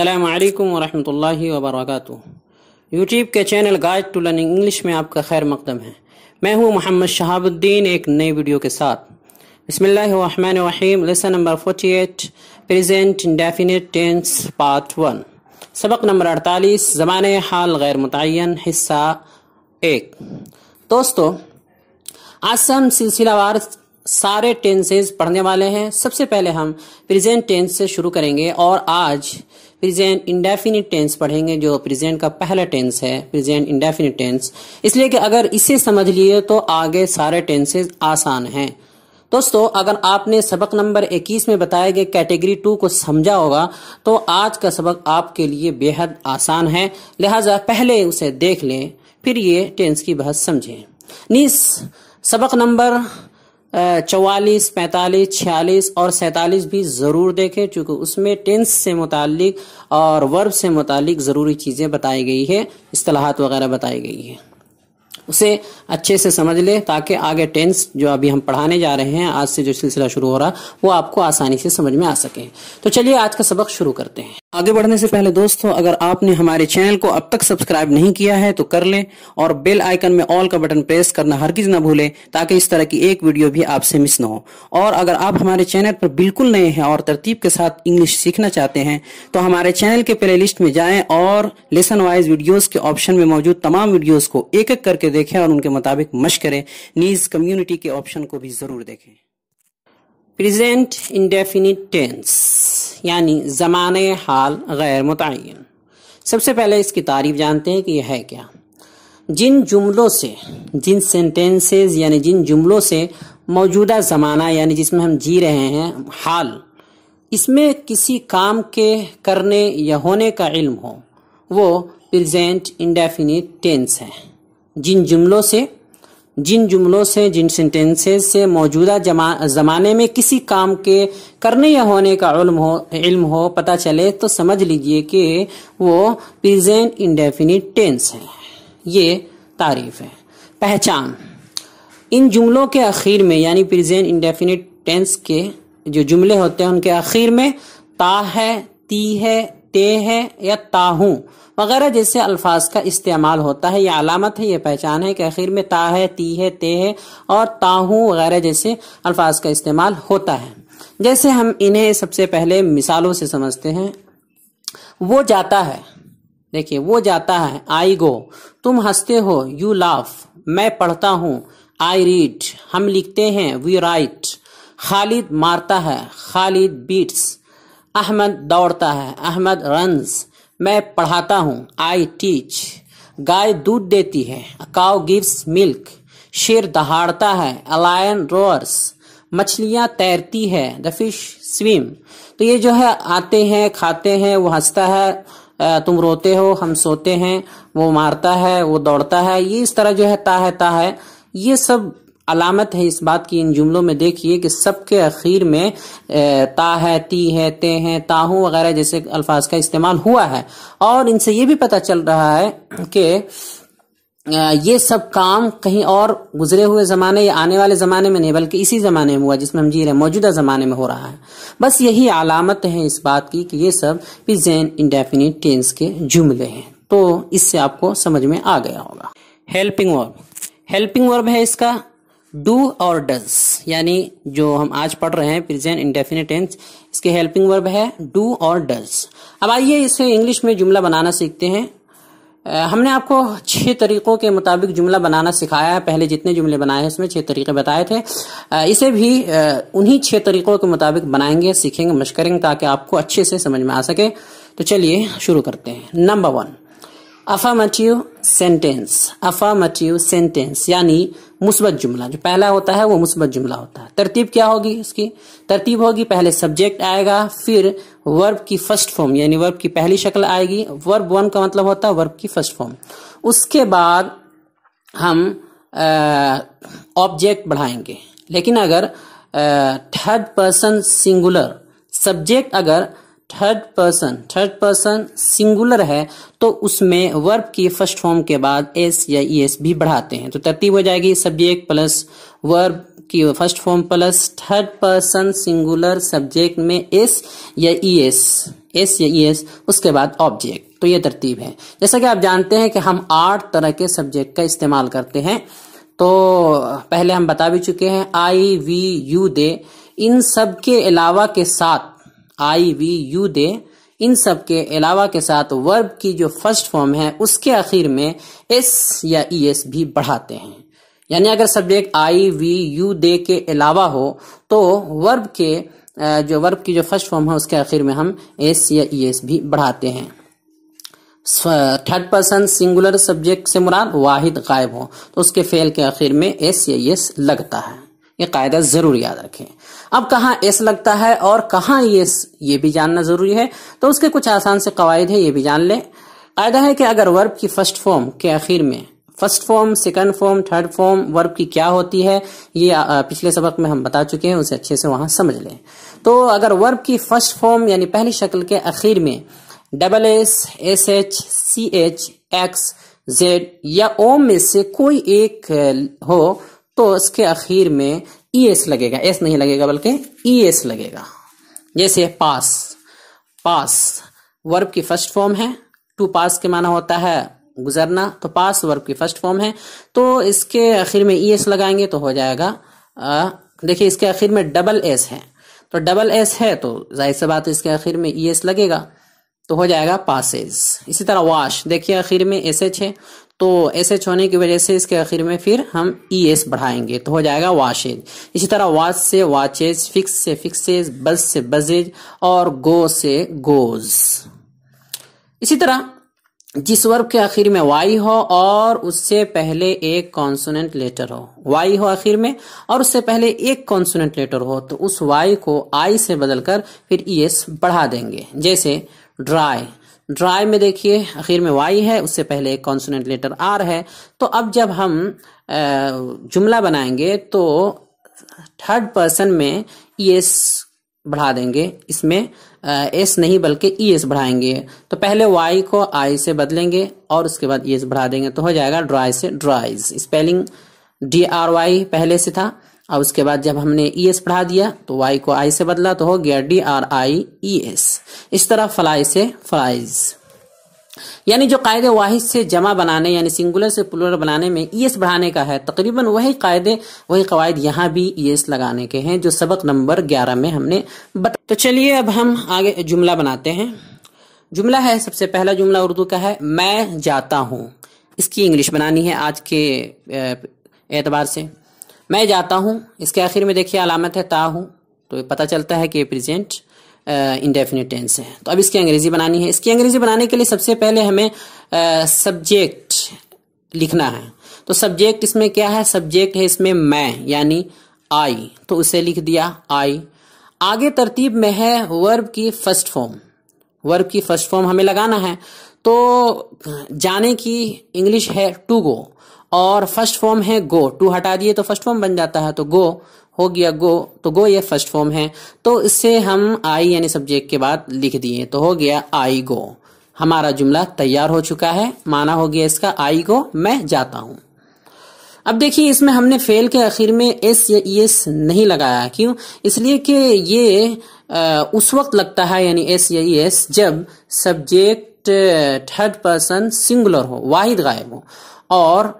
अल्लाम वरहमल वबरक यूट्यूब के channel guide to learning English में आपका खैर मकदम है मैं हूं मोहम्मद शहाबुद्दीन एक नई वीडियो के साथ बसमीम lesson number 48 present indefinite tense part one सबक नंबर 48 ज़माने हाल गैर मुतन हिस्सा एक दोस्तों आज से हम सिलसिलावार सारे टेंसेज पढ़ने वाले हैं सबसे पहले हम प्रेजेंट टेंस से शुरू करेंगे और आज प्रेजेंट इंडेफिनिट टेंस पढ़ेंगे जो प्रेजेंट का पहला टेंस है प्रेजेंट इंडेफिनिट टेंस इसलिए कि अगर इसे समझ लिए तो आगे सारे टेंसेज आसान हैं दोस्तों अगर आपने सबक नंबर 21 में बताए गए कैटेगरी टू को समझा होगा तो आज का सबक आपके लिए बेहद आसान है लिहाजा पहले उसे देख लें फिर ये टेंस की बहस समझें नीस सबक नंबर चवालीस पैंतालीस छियालीस और सैतालीस भी ज़रूर देखें क्योंकि उसमें टेंस से मुतालिक और वर्ब से मुतालिक ज़रूरी चीज़ें बताई गई है असलाहत वगैरह बताई गई है उसे अच्छे से समझ लें ताकि आगे टेंस जो अभी हम पढ़ाने जा रहे हैं आज से जो सिलसिला शुरू हो रहा वो आपको आसानी से समझ में आ सके तो चलिए आज का सबक शुरू करते हैं आगे बढ़ने से पहले दोस्तों अगर आपने हमारे चैनल को अब तक सब्सक्राइब नहीं किया है तो कर लें और बेल आइकन में ऑल का बटन प्रेस करना हर हरगिज ना भूलें ताकि इस तरह की एक वीडियो भी आपसे मिस ना हो और अगर आप हमारे चैनल पर बिल्कुल नए हैं और तरतीब के साथ इंग्लिश सीखना चाहते हैं तो हमारे चैनल के प्ले लिस्ट में जाएं और लेसन वाइज वीडियोज के ऑप्शन में मौजूद तमाम वीडियोज को एक एक करके देखें और उनके मुताबिक मश करें नीज कम्युनिटी के ऑप्शन को भी जरूर देखें प्रेजेंट इंडेफिनिट टेंस यानी ज़मान हाल गैर मुतन सबसे पहले इसकी तारीफ जानते हैं कि यह है क्या जिन जुमलों से जिन सेंटेंसेस यानी जिन जुमलों से मौजूदा ज़माना यानी जिसमें हम जी रहे हैं हाल इसमें किसी काम के करने या होने का इल्म हो वो प्रजेंट इंडेफिनिट टेंस है जिन जुमलों से जिन जुमलों से जिन सेंटेंसेस से मौजूदा जमा, जमाने में किसी काम के करने या होने का हो इल्म हो पता चले तो समझ लीजिए कि वो प्रेजेंट इंडेफिनिट टेंस है ये तारीफ है पहचान इन जुमलों के आखिर में यानी प्रेजेंट इंडेफिनिट टेंस के जो जुमले होते हैं उनके आखिर में ता है ती है ते है या ताहू वगैरह जैसे अल्फाज का इस्तेमाल होता है ये अलामत है ये पहचान है कि आखिर में ता है ती है ते है और ताहू वगैरह जैसे अल्फाज का इस्तेमाल होता है जैसे हम इन्हें सबसे पहले मिसालों से समझते हैं वो जाता है देखिए वो जाता है आई गो तुम हंसते हो यू लाफ मैं पढ़ता हूँ आई रीड हम लिखते हैं वी राइट खालिद मारता है खालिद बीट्स अहमद दौड़ता है अहमद रन्स मैं पढ़ाता हूँ आई टीच गाय दूध देती है अकाउ गिव्स मिल्क शेर दहाड़ता है अलायन रोअर्स मछलियाँ तैरती है द फिश स्विम तो ये जो है आते हैं खाते हैं वो हंसता है तुम रोते हो हम सोते हैं वो मारता है वो दौड़ता है ये इस तरह जो है ता है ता है ये सब अलामत है इस बात की इन जुमलों में देखिए कि सबके अखीर में ता है ती है ते हैं ताहू वगैरह जैसे अल्फाज का इस्तेमाल हुआ है और इनसे ये भी पता चल रहा है कि ये सब काम कहीं और गुजरे हुए ज़माने या आने वाले ज़माने में नहीं बल्कि इसी ज़माने में हुआ जिसमें हम जी रहे मौजूदा ज़माने में हो रहा है बस यही अलामत है इस बात की कि ये सब भी जैन इंडेफिनिट टेंस के जुमले हैं तो इससे आपको समझ में आ गया होगा हेल्पिंग वर्ब हेल्पिंग वर्ब है इसका डू और डज यानी जो हम आज पढ़ रहे हैं प्रेजेंट इंडेफिनेट टेंस इसके हेल्पिंग वर्ब है डू और डज अब आइए इसे इंग्लिश में जुमला बनाना सीखते हैं हमने आपको छह तरीकों के मुताबिक जुमला बनाना सिखाया है पहले जितने जुमले बनाए हैं उसमें छह तरीके बताए थे इसे भी उन्हीं छह तरीकों के मुताबिक बनाएंगे सीखेंगे मश करेंगे ताकि आपको अच्छे से समझ में आ सके तो चलिए शुरू करते हैं number one affirmative sentence affirmative sentence यानी मुस्बत जुमला जो पहला होता है वो मुस्बत जुमला होता है तरतीब क्या होगी इसकी तरतीब होगी पहले सब्जेक्ट आएगा फिर वर्ब की फर्स्ट फॉर्म यानी वर्ब की पहली शक्ल आएगी वर्ब वन का मतलब होता है वर्ब की फर्स्ट फॉर्म उसके बाद हम ऑब्जेक्ट बढ़ाएंगे लेकिन अगर थर्ड पर्सन सिंगुलर सब्जेक्ट अगर third person third person singular है तो उसमें वर्ब की फर्स्ट फॉर्म के बाद एस या ई एस भी बढ़ाते हैं तो तरतीब हो जाएगी सब्जेक्ट प्लस वर्ब की first form plus third person singular subject में एस या ई एस एस या ई एस उसके बाद ऑब्जेक्ट तो ये तरतीब है जैसा कि आप जानते हैं कि हम आठ तरह के सब्जेक्ट का इस्तेमाल करते हैं तो पहले हम बता भी चुके हैं आई वी यू दे इन सब के अलावा के साथ आई वी यू दे इन सब के अलावा के साथ वर्ब की जो फर्स्ट फॉर्म है उसके आखिर में एस या ई e एस भी बढ़ाते हैं यानी अगर subject I we you they के अलावा हो तो वर्ब के जो वर्ब की जो फर्स्ट फॉर्म है उसके आखिर में हम एस या ई e एस भी बढ़ाते हैं थर्ड पर्सन सिंगुलर सब्जेक्ट से मुराद वाहिद गायब हो तो उसके फेल के आखिर में एस या एस e लगता है ये कायदा जरूर याद रखें अब कहाँ एस लगता है और कहाँ ये ये भी जानना जरूरी है तो उसके कुछ आसान से कवायद है ये भी जान लें कायदा है कि अगर वर्ब की फर्स्ट फॉर्म के आखिर में first form second form third form verb की क्या होती है ये पिछले सबक में हम बता चुके हैं उसे अच्छे से वहां समझ लें तो अगर वर्ब की फर्स्ट फॉर्म यानी पहली शक्ल के आखिर में double S S H C H X Z या ओम में से कोई एक हो तो इसके आखिर में ई e एस लगेगा एस नहीं लगेगा बल्कि ई e एस लगेगा जैसे पास पास वर्ब की फर्स्ट फॉर्म है टू पास के माना होता है गुजरना तो पास वर्ब की फर्स्ट फॉर्म है तो इसके आखिर में ई e एस लगाएंगे तो हो जाएगा देखिए इसके आखिर में डबल एस है तो डबल एस है तो जाहिर सी बात है इसके आखिर में ई एस लगेगा तो हो जाएगा पासेज इसी तरह वाश देखिए आखिर में एस एच है तो एस एच होने की वजह से इसके आखिर में फिर हम ई e एस बढ़ाएंगे तो हो जाएगा वाशेज इसी तरह वाच से वाचेज फिक्स से फिक्सेज बस से बजेज और गो से गोज इसी तरह जिस वर्ब के आखिर में वाई हो और उससे पहले एक कॉन्सोनेंट लेटर हो वाई हो आखिर में और उससे पहले एक कॉन्सोनेंट लेटर हो तो उस वाई को आई से बदलकर फिर ई e एस बढ़ा देंगे जैसे ड्राई ड्राई में देखिए आखिर में वाई है उससे पहले एक कॉन्सोनेंट लेटर आर है तो अब जब हम जुमला बनाएंगे तो थर्ड पर्सन में ई e एस बढ़ा देंगे इसमें एस नहीं बल्कि ई e एस बढ़ाएंगे तो पहले वाई को आई से बदलेंगे और उसके बाद ई e एस बढ़ा देंगे तो हो जाएगा ड्राई से dries spelling D R Y पहले से था अब उसके बाद जब हमने ई e एस पढ़ा दिया तो वाई को आई से बदला तो हो गया D R I E S इस तरह फ्लाई से फ्लाइज यानी जो कायदे वाहिद से जमा बनाने यानी सिंगुलर से पुलर बनाने में ई e एस बढ़ाने का है तकरीबन वही कायदे वही कवायद यहाँ भी ई e एस लगाने के हैं जो सबक नंबर ग्यारह में हमने बता तो चलिए अब हम आगे जुमला बनाते हैं जुमला है सबसे पहला जुमला उर्दू का है मैं जाता हूँ इसकी इंग्लिश बनानी है आज के एतबार से मैं जाता हूँ इसके आखिर में देखिए अलामत है ता हूँ तो पता चलता है कि ये प्रेजेंट इंडेफिनिट टेंस है तो अब इसकी अंग्रेजी बनानी है इसकी अंग्रेजी बनाने के लिए सबसे पहले हमें सब्जेक्ट लिखना है तो सब्जेक्ट इसमें क्या है सब्जेक्ट है इसमें मैं यानी आई तो उसे लिख दिया आई आगे तरतीब में है वर्ब की फर्स्ट फॉर्म वर्ब की फर्स्ट फॉर्म हमें लगाना है तो जाने की इंग्लिश है टू गो और फर्स्ट फॉर्म है गो टू हटा दिए तो फर्स्ट फॉर्म बन जाता है तो गो हो गया गो तो गो ये फर्स्ट फॉर्म है तो इससे हम आई यानी सब्जेक्ट के बाद लिख दिए तो हो गया आई गो हमारा जुमला तैयार हो चुका है माना हो गया इसका आई गो मैं जाता हूं अब देखिए इसमें हमने फेल के आखिर में एस या एस नहीं लगाया क्यों इसलिए कि ये आ, उस वक्त लगता है यानी एस या एस जब सब्जेक्ट थर्ड पर्सन सिंगुलर हो वाहिद गायब हो और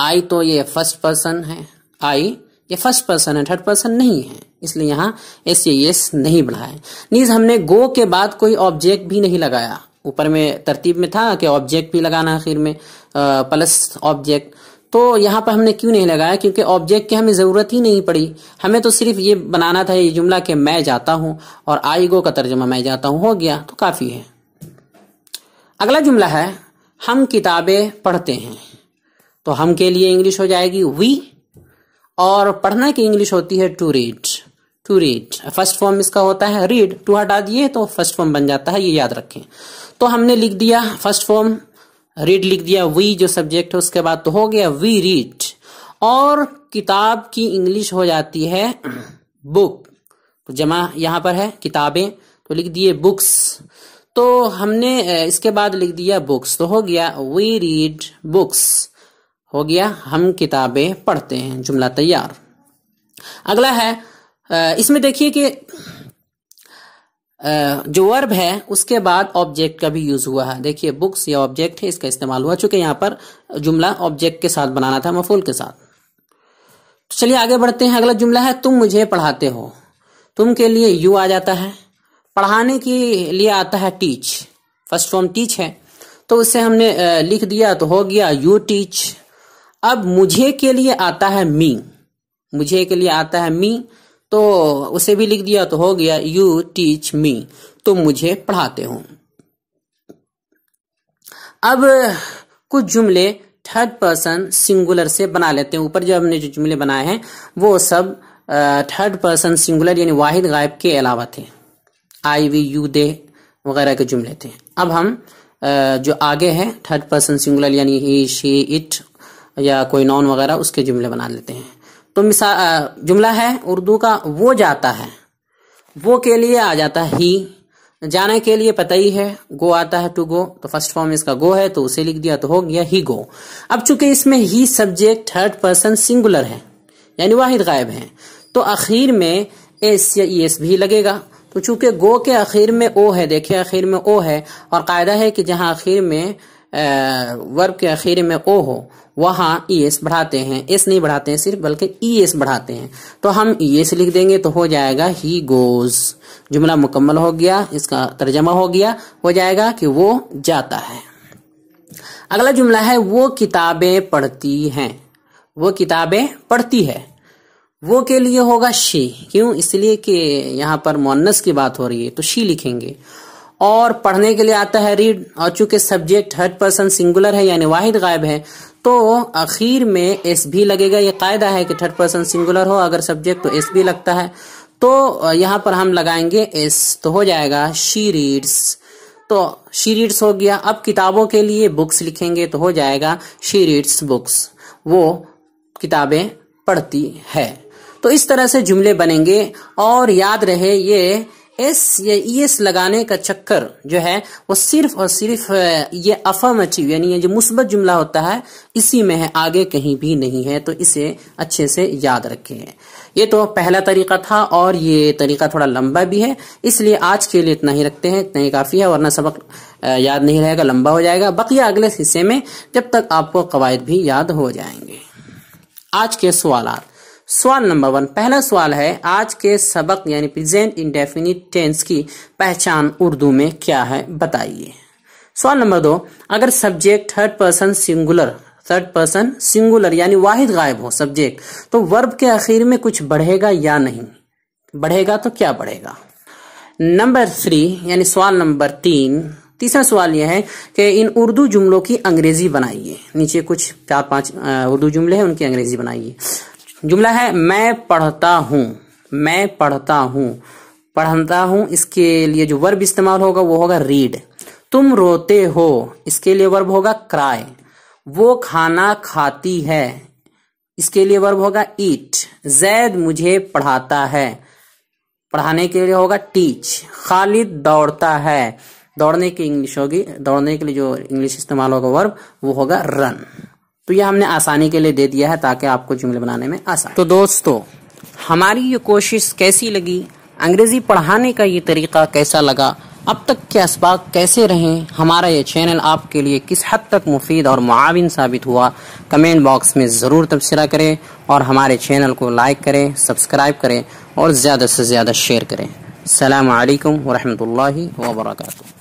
आई तो ये फर्स्ट पर्सन है आई ये फर्स्ट पर्सन है थर्ड पर्सन नहीं है इसलिए यहाँ एस ये एस नहीं बढ़ा है नीज हमने गो के बाद कोई ऑब्जेक्ट भी नहीं लगाया ऊपर में तरतीब में था कि ऑब्जेक्ट भी लगाना आखिर में प्लस ऑब्जेक्ट तो यहाँ पर हमने क्यों नहीं लगाया क्योंकि ऑब्जेक्ट की हमें ज़रूरत ही नहीं पड़ी हमें तो सिर्फ ये बनाना था ये जुमला कि मैं जाता हूँ और आई गो का तर्जमा मैं जाता हूँ हो गया तो काफ़ी है अगला जुमला है हम किताबें पढ़ते हैं तो हम के लिए इंग्लिश हो जाएगी वी और पढ़ना की इंग्लिश होती है to read to read first form इसका होता है रीड टू हटा दिए तो फर्स्ट फॉर्म बन जाता है ये याद रखें तो हमने लिख दिया फर्स्ट फॉर्म रीड लिख दिया वी जो सब्जेक्ट है उसके बाद तो हो गया वी रीड और किताब की इंग्लिश हो जाती है बुक तो जमा यहां पर है किताबें तो लिख दिए बुक्स तो हमने इसके बाद लिख दिया बुक्स तो हो गया वी रीड बुक्स हो गया हम किताबें पढ़ते हैं जुमला तैयार अगला है इसमें देखिए कि जो वर्ब है उसके बाद ऑब्जेक्ट का भी यूज हुआ है देखिए बुक्स या ऑब्जेक्ट है इसका इस्तेमाल हुआ चूंकि यहां पर जुमला ऑब्जेक्ट के साथ बनाना था मफूल के साथ तो चलिए आगे बढ़ते हैं अगला जुमला है तुम मुझे पढ़ाते हो तुम के लिए यू आ जाता है पढ़ाने के लिए आता है टीच फर्स्ट फॉर्म टीच है तो उससे हमने लिख दिया तो हो गया यू टीच अब मुझे के लिए आता है मी मुझे के लिए आता है मी तो उसे भी लिख दिया तो हो गया यू टीच मी तुम मुझे पढ़ाते हो अब कुछ जुमले थर्ड पर्सन सिंगुलर से बना लेते हैं ऊपर जो हमने जो जुमले बनाए हैं वो सब थर्ड पर्सन सिंगुलर यानी वाहिद गायब के अलावा थे आई वी यू दे वगैरह के जुमले थे अब हम जो आगे है थर्ड पर्सन सिंगुलर यानी ही शी इट या कोई नॉन वगैरह उसके जुमले बना लेते हैं तो मिसा जुमला है उर्दू का वो जाता है वो के लिए आ जाता है ही जाने के लिए पता ही है गो आता है टू गो तो फर्स्ट फॉर्म इसका गो है तो उसे लिख दिया तो हो गया ही गो अब चूंकि इसमें he subject third person singular है यानी वाहिद गायब है तो आखिर में एस या ई एस भी लगेगा तो चूंकि गो के आखिर में ओ है देखिए आखिर में ओ है और कायदा है कि जहां आखिर में वर्ब के आखिर में ओ हो वहां ई e एस बढ़ाते हैं एस नहीं बढ़ाते हैं सिर्फ बल्कि ई e एस बढ़ाते हैं तो हम ई e एस लिख देंगे तो हो जाएगा ही गोज जुमला मुकम्मल हो गया इसका तर्जमा हो गया हो जाएगा कि वो जाता है अगला जुमला है वो किताबें पढ़ती हैं वो किताबें पढ़ती है वो के लिए होगा शी क्यों इसलिए कि यहां पर मोन्नस की बात हो रही है तो शी लिखेंगे और पढ़ने के लिए आता है रीड और चूंकि सब्जेक्ट हर पर्सन सिंगुलर है यानी वाहिद गायब है तो आखिर में एस भी लगेगा ये कायदा है कि थर्ड पर्सन सिंगुलर हो अगर सब्जेक्ट तो एस भी लगता है तो यहाँ पर हम लगाएंगे एस तो हो जाएगा शी रीड्स तो शी रीड्स हो गया अब किताबों के लिए बुक्स लिखेंगे तो हो जाएगा शी रीड्स बुक्स वो किताबें पढ़ती है तो इस तरह से जुमले बनेंगे और याद रहे ये एस या ई एस लगाने का चक्कर जो है वो सिर्फ और सिर्फ ये अफर्मेटिव यानी ये जो मुस्बत जुमला होता है इसी में है आगे कहीं भी नहीं है तो इसे अच्छे से याद रखें ये तो पहला तरीका था और ये तरीका थोड़ा लंबा भी है इसलिए आज के लिए इतना ही रखते हैं इतना ही काफ़ी है वरना सबक याद नहीं रहेगा लंबा हो जाएगा बकिया अगले हिस्से में जब तक आपको कवायद भी याद हो जाएंगे आज के सवाल सवाल नंबर वन पहला सवाल है आज के सबक यानी प्रेजेंट इंडेफिनिट टेंस की पहचान उर्दू में क्या है बताइए सवाल नंबर दो अगर subject third person singular third person singular यानी वाहिद गायब हो सब्जेक्ट तो वर्ब के आखिर में कुछ बढ़ेगा या नहीं बढ़ेगा तो क्या बढ़ेगा नंबर थ्री यानी सवाल नंबर तीन तीसरा सवाल यह है कि इन उर्दू जुमलों की अंग्रेजी बनाइए नीचे कुछ चार पांच उर्दू जुमले हैं उनकी अंग्रेजी बनाइए जुमला है मैं पढ़ता हूँ मैं पढ़ता हूँ पढ़ता हूँ इसके लिए जो वर्ब इस्तेमाल होगा वो होगा रीड तुम रोते हो इसके लिए वर्ब होगा क्राई वो खाना खाती है इसके लिए वर्ब होगा ईट जैद मुझे पढ़ाता है पढ़ाने के लिए होगा टीच खालिद दौड़ता है दौड़ने की इंग्लिश होगी दौड़ने के लिए जो इंग्लिश इस्तेमाल होगा वर्ब वो होगा रन तो ये हमने आसानी के लिए दे दिया है ताकि आपको जुमले बनाने में आसान तो दोस्तों हमारी ये कोशिश कैसी लगी अंग्रेजी पढ़ाने का ये तरीका कैसा लगा अब तक के इसबाक कैसे रहें हमारा ये चैनल आपके लिए किस हद तक मुफीद और माविन साबित हुआ कमेंट बॉक्स में ज़रूर तबसरा करें और हमारे चैनल को लाइक करें सब्सक्राइब करें और ज़्यादा से ज़्यादा शेयर करें अल्लाम वरहमल वर्का